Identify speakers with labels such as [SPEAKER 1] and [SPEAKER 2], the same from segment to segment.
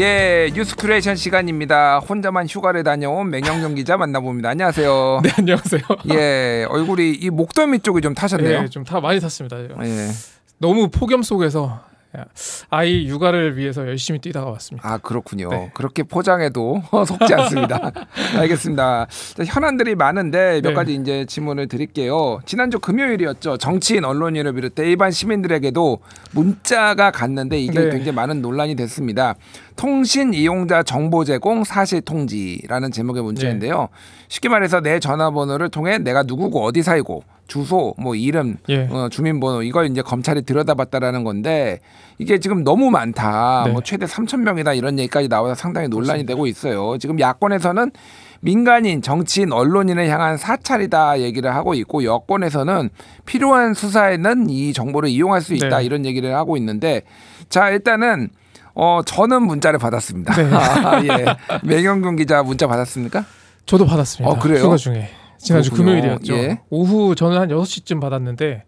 [SPEAKER 1] 예, 뉴스 큐레이션 시간입니다. 혼자만 휴가를 다녀온 맹영경 기자 만나봅니다.
[SPEAKER 2] 안녕하세요. 네, 안녕하세요. 예, 얼굴이 이 목덜미 쪽이 좀 타셨네요. 예, 좀다 많이 탔습니다. 예. 예. 너무 폭염 속에서 예. 아이 육아를 위해서 열심히 뛰다가 왔습니다. 아 그렇군요. 네. 그렇게 포장해도 속지 않습니다. 알겠습니다. 자, 현안들이
[SPEAKER 1] 많은데 몇 네. 가지 이제 질문을 드릴게요. 지난주 금요일이었죠. 정치인, 언론인을 비롯해 일반 시민들에게도 문자가 갔는데 이게 네. 굉장히 많은 논란이 됐습니다. 통신 이용자 정보 제공 사실 통지라는 제목의 문자인데요. 네. 쉽게 말해서 내 전화번호를 통해 내가 누구고 어디 살고 주소, 뭐 이름, 예. 어, 주민번호 이걸 이제 검찰이 들여다봤다라는 건데 이게 지금 너무 많다. 네. 뭐 최대 3천 명이다 이런 얘기까지 나와서 상당히 논란이 그렇습니다. 되고 있어요. 지금 야권에서는 민간인, 정치인, 언론인을 향한 사찰이다 얘기를 하고 있고 여권에서는 필요한 수사에는 이 정보를 이용할 수 있다 네. 이런 얘기를 하고 있는데 자 일단은 어 저는 문자를 받았습니다. 네. 아, 예. 맹영균 기자 문자 받았습니까?
[SPEAKER 2] 저도 받았습니다. 어, 그래요? 휴가 중에. 지난주 그렇군요. 금요일이었죠. 예. 오후 저는 한 6시쯤 받았는데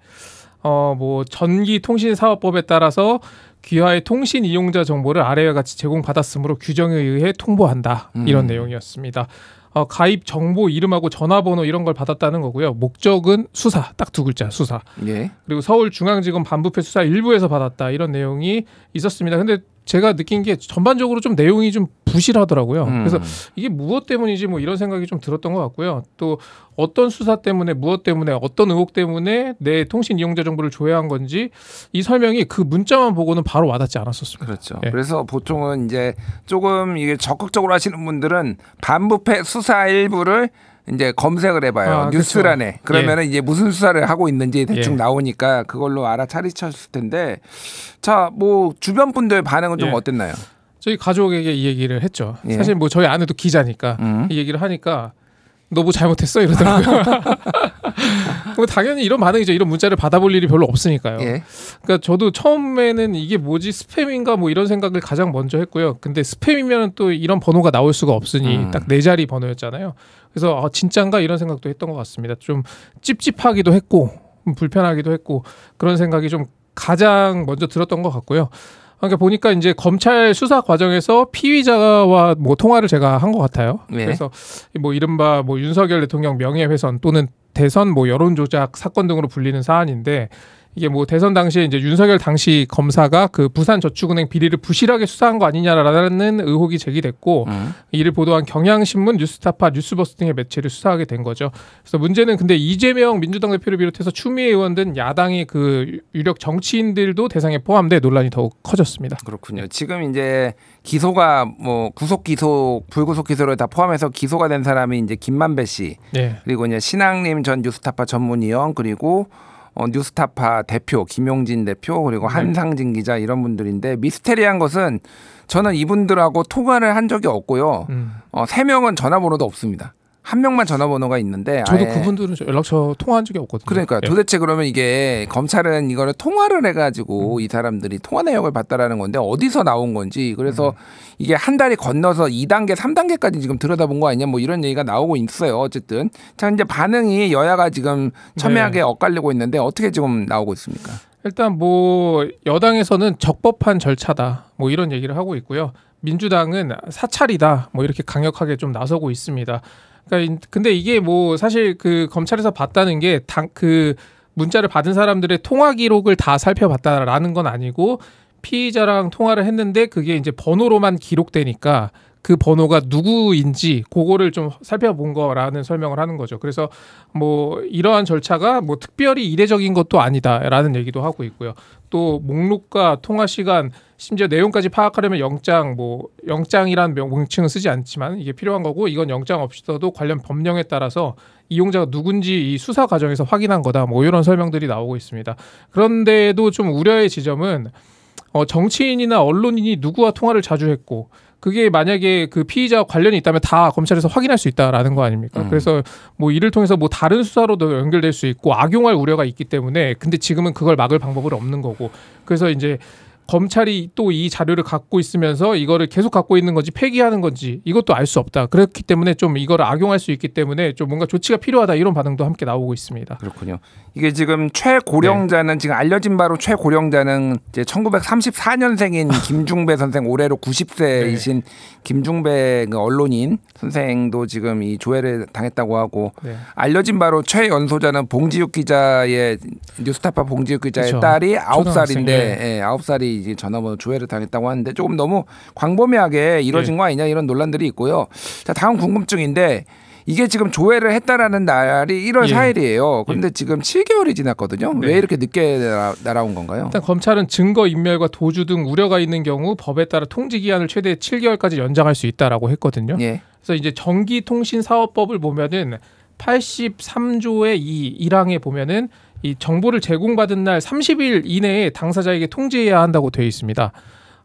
[SPEAKER 2] 어 뭐 전기 통신 사업법에 따라서 귀하의 통신 이용자 정보를 아래와 같이 제공받았으므로 규정에 의해 통보한다. 음. 이런 내용이었습니다. 어, 가입 정보 이름하고 전화번호 이런 걸 받았다는 거고요. 목적은 수사 딱 두 글자 수사. 예. 그리고 서울중앙지검 반부패 수사 일부에서 받았다 이런 내용이 있었습니다. 근데 제가 느낀 게 전반적으로 좀 내용이 좀 부실하더라고요. 음. 그래서 이게 무엇 때문인지 뭐 이런 생각이 좀 들었던 것 같고요. 또 어떤 수사 때문에 무엇 때문에 어떤 의혹 때문에 내 통신 이용자 정보를 조회한 건지 이 설명이 그 문자만 보고는 바로 와닿지 않았었습니다. 그렇죠. 예. 그래서 보통은 이제
[SPEAKER 1] 조금 이게 적극적으로 하시는 분들은 반부패 수사 일부를 이제 검색을 해봐요 아, 뉴스란에 그러면은 예. 이제 무슨 수사를 하고 있는지 대충 예. 나오니까 그걸로 알아차리셨을 텐데 자 뭐 주변 분들 반응은 좀 예. 어땠나요?
[SPEAKER 2] 저희 가족에게 이 얘기를 했죠. 예. 사실 뭐 저희 아내도 기자니까 음. 이 얘기를 하니까 너뭐 잘못했어 이러더라고요. 근데 당연히 이런 반응이죠. 이런 문자를 받아볼 일이 별로 없으니까요. 예. 그러니까 저도 처음에는 이게 뭐지 스팸인가 뭐 이런 생각을 가장 먼저 했고요. 근데 스팸이면 또 이런 번호가 나올 수가 없으니 음. 딱네 자리 번호였잖아요. 그래서 아, 진짠가 이런 생각도 했던 것 같습니다. 좀 찝찝하기도 했고 불편하기도 했고 그런 생각이 좀 가장 먼저 들었던 것 같고요. 그러니까 보니까 이제 검찰 수사 과정에서 피의자와 뭐 통화를 제가 한 것 같아요. 네. 그래서 뭐 이른바 뭐 윤석열 대통령 명예훼손 또는 대선 뭐 여론조작 사건 등으로 불리는 사안인데 이게 뭐 대선 당시에 이제 윤석열 당시 검사가 그 부산 저축은행 비리를 부실하게 수사한 거 아니냐라는 의혹이 제기됐고 음. 이를 보도한 경향신문, 뉴스타파, 뉴스버스 등의 매체를 수사하게 된 거죠. 그래서 문제는 근데 이재명 민주당 대표를 비롯해서 추미애 의원 등 야당의 그 유력 정치인들도 대상에 포함돼 논란이 더욱 커졌습니다. 그렇군요. 지금 이제
[SPEAKER 1] 기소가 뭐 구속 기소, 불구속 기소를 다 포함해서 기소가 된 사람이 이제 김만배 씨, 네. 그리고 이제 신앙님 전 뉴스타파 전문위원 그리고 어, 뉴스타파 대표 김용진 대표 그리고 네. 한상진 기자 이런 분들인데 미스테리한 것은 저는 이분들하고 통화를 한 적이 없고요. 음. 어, 세 명은 전화번호도 없습니다. 한 명만 전화번호가 있는데 저도 그분들은
[SPEAKER 2] 연락처 통화한 적이 없거든요.
[SPEAKER 1] 그러니까 예. 도대체 그러면 이게 검찰은 이거를 통화를 해가지고 음. 이 사람들이 통화 내역을 봤다라는 건데 어디서 나온 건지 그래서 음. 이게 한 달이 건너서 2단계, 3단계까지 지금 들여다본 거 아니냐 뭐 이런 얘기가 나오고 있어요. 어쨌든 자 이제 반응이 여야가 지금 첨예하게 네. 엇갈리고 있는데 어떻게 지금 나오고 있습니까?
[SPEAKER 2] 일단 뭐 여당에서는 적법한 절차다 뭐 이런 얘기를 하고 있고요. 민주당은 사찰이다 뭐 이렇게 강력하게 좀 나서고 있습니다. 그러니까 근데 이게 뭐 사실 그 검찰에서 봤다는 게당그 문자를 받은 사람들의 통화 기록을 다 살펴봤다라는 건 아니고 피의자랑 통화를 했는데 그게 이제 번호로만 기록되니까 그 번호가 누구인지 그거를 좀 살펴본 거라는 설명을 하는 거죠. 그래서 뭐 이러한 절차가 뭐 특별히 이례적인 것도 아니다라는 얘기도 하고 있고요. 또 목록과 통화 시간 심지어 내용까지 파악하려면 영장 뭐 영장이란 명칭은 쓰지 않지만 이게 필요한 거고 이건 영장 없이도 관련 법령에 따라서 이용자가 누군지 이 수사 과정에서 확인한 거다 뭐 이런 설명들이 나오고 있습니다. 그런데도 좀 우려의 지점은 어 정치인이나 언론인이 누구와 통화를 자주 했고 그게 만약에 그 피의자와 관련이 있다면 다 검찰에서 확인할 수 있다라는 거 아닙니까? 음. 그래서 뭐 이를 통해서 뭐 다른 수사로도 연결될 수 있고 악용할 우려가 있기 때문에 근데 지금은 그걸 막을 방법은 없는 거고 그래서 이제 검찰이 또 이 자료를 갖고 있으면서 이거를 계속 갖고 있는 건지 폐기하는 건지 이것도 알 수 없다. 그렇기 때문에 좀이거를 악용할 수 있기 때문에 좀 뭔가 조치가 필요하다 이런 반응도 함께 나오고 있습니다. 그렇군요. 이게 지금 최고령자는 네. 지금 알려진
[SPEAKER 1] 바로 최고령자는 이제 1934년생인 김중배 선생 올해로 90세이신 네. 김중배 그 언론인 선생도 지금 이 조회를 당했다고 하고 네. 알려진 바로 최연소자는 봉지욱 기자의 뉴스타파 봉지욱 기자의 그쵸. 딸이 아홉 살인데 네. 예, 아홉 살이 이제 전화번호 조회를 당했다고 하는데 조금 너무 광범위하게 이뤄진 네. 거 아니냐 이런 논란들이 있고요. 자 다음 궁금증인데. 이게 지금 조회를 했다라는 날이 1월 예. 4일이에요. 그런데 예. 지금 7개월이 지났거든요. 네. 왜 이렇게 늦게 날아, 온 건가요? 일단
[SPEAKER 2] 검찰은 증거 인멸과 도주 등 우려가 있는 경우 법에 따라 통지 기한을 최대 7개월까지 연장할 수 있다라고 했거든요. 예. 그래서 이제 전기통신사업법을 보면은 83조의 2 1항에 보면은 이 정보를 제공받은 날 30일 이내에 당사자에게 통지해야 한다고 되어 있습니다.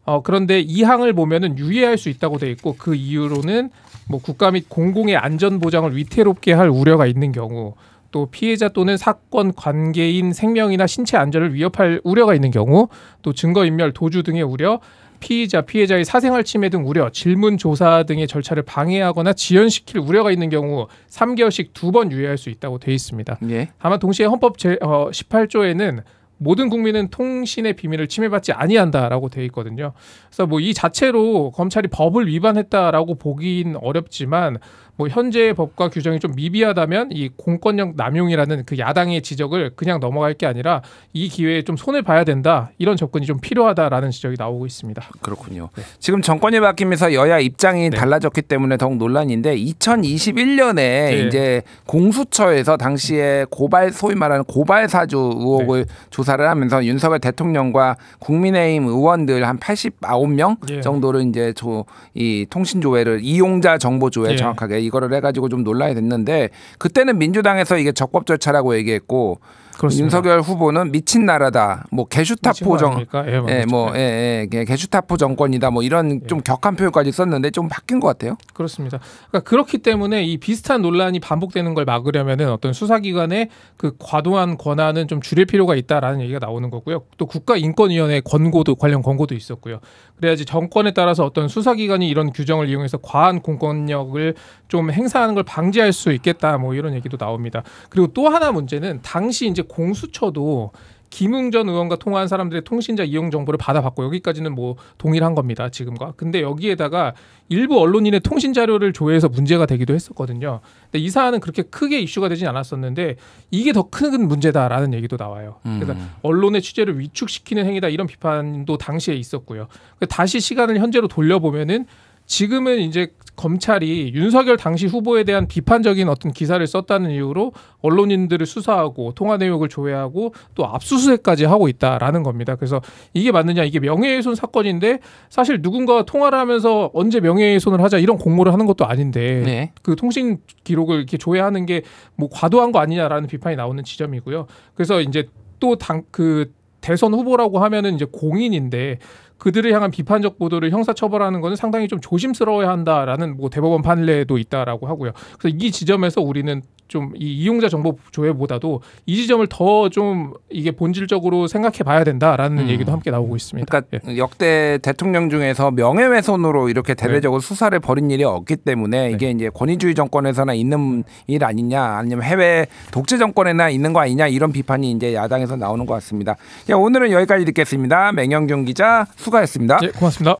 [SPEAKER 2] 어, 그런데 이 항을 보면은 유예할 수 있다고 돼 있고 그 이유로는 뭐 국가 및 공공의 안전 보장을 위태롭게 할 우려가 있는 경우 또 피해자 또는 사건 관계인 생명이나 신체 안전을 위협할 우려가 있는 경우 또 증거인멸 도주 등의 우려 피의자 피해자의 사생활 침해 등 우려 질문 조사 등의 절차를 방해하거나 지연시킬 우려가 있는 경우 3개월씩 두 번 유예할 수 있다고 돼 있습니다. 예. 다만 동시에 헌법 제 어, 18조에는 모든 국민은 통신의 비밀을 침해받지 아니한다라고 되어 있거든요. 그래서 뭐 이 자체로 검찰이 법을 위반했다라고 보긴 어렵지만 뭐 현재의 법과 규정이 좀 미비하다면 이 공권력 남용이라는 그 야당의 지적을 그냥 넘어갈 게 아니라 이 기회에 좀 손을 봐야 된다 이런 접근이 좀 필요하다라는 지적이 나오고 있습니다.
[SPEAKER 1] 그렇군요. 네.
[SPEAKER 2] 지금 정권이
[SPEAKER 1] 바뀌면서 여야 입장이 네. 달라졌기 때문에 더욱 논란인데 2021년에 네. 이제 공수처에서 당시에 고발 소위 말하는 고발 사주 의혹을 네. 조사를 하면서 윤석열 대통령과 국민의힘 의원들 한 89명 예. 정도를 이제 조, 이 통신 조회를 이용자 정보 조회 예. 정확하게 이거를 해가지고 좀 논란이 됐는데 그때는 민주당에서 이게 적법 절차라고 얘기했고 그렇습니다. 윤석열 후보는 미친 나라다. 뭐 개슈타포 정, 예 예 뭐, 예, 예, 뭐 예, 예, 개슈타포 정권이다. 뭐 이런 예. 좀 격한
[SPEAKER 2] 표현까지 썼는데 좀 바뀐 것 같아요. 그렇습니다. 그러니까 그렇기 때문에 이 비슷한 논란이 반복되는 걸 막으려면은 어떤 수사기관의 그 과도한 권한은 좀 줄일 필요가 있다라는 얘기가 나오는 거고요. 또 국가인권위원회 권고도 관련 권고도 있었고요. 그래야지 정권에 따라서 어떤 수사기관이 이런 규정을 이용해서 과한 공권력을 좀 행사하는 걸 방지할 수 있겠다. 뭐 이런 얘기도 나옵니다. 그리고 또 하나 문제는 당시 이제 공수처도 김웅 전 의원과 통화한 사람들의 통신자 이용 정보를 받아봤고 여기까지는 뭐 동일한 겁니다 지금과 근데 여기에다가 일부 언론인의 통신 자료를 조회해서 문제가 되기도 했었거든요 근데 이 사안은 그렇게 크게 이슈가 되진 않았었는데 이게 더 큰 문제다라는 얘기도 나와요 음. 그래서 언론의 취재를 위축시키는 행위다 이런 비판도 당시에 있었고요 다시 시간을 현재로 돌려보면은 지금은 이제 검찰이 윤석열 당시 후보에 대한 비판적인 어떤 기사를 썼다는 이유로 언론인들을 수사하고 통화 내역을 조회하고 또 압수수색까지 하고 있다라는 겁니다. 그래서 이게 맞느냐 이게 명예훼손 사건인데 사실 누군가와 통화를 하면서 언제 명예훼손을 하자 이런 공모를 하는 것도 아닌데 네. 그 통신 기록을 이렇게 조회하는 게 뭐 과도한 거 아니냐라는 비판이 나오는 지점이고요. 그래서 이제 또 당 그 대선 후보라고 하면은 이제 공인인데 그들을 향한 비판적 보도를 형사처벌하는 것은 상당히 좀 조심스러워야 한다라는 뭐 대법원 판례도 있다라고 하고요. 그래서 이 지점에서 우리는 좀 이 이용자 정보 조회보다도 이 지점을 더 좀 이게 본질적으로 생각해 봐야 된다라는 음. 얘기도 함께 나오고 있습니다. 그러니까 예. 역대 대통령 중에서 명예훼손으로 이렇게
[SPEAKER 1] 네. 대대적으로 네. 수사를 벌인 일이 없기 때문에 네. 이게 이제 권위주의 정권에서나 있는 일 아니냐 아니면 해외 독재 정권에나 있는 거 아니냐 이런 비판이 이제 야당에서 나오는 것 같습니다. 자, 오늘은 여기까지 듣겠습니다. 맹영경 기자 수고하셨습니다. 예, 고맙습니다.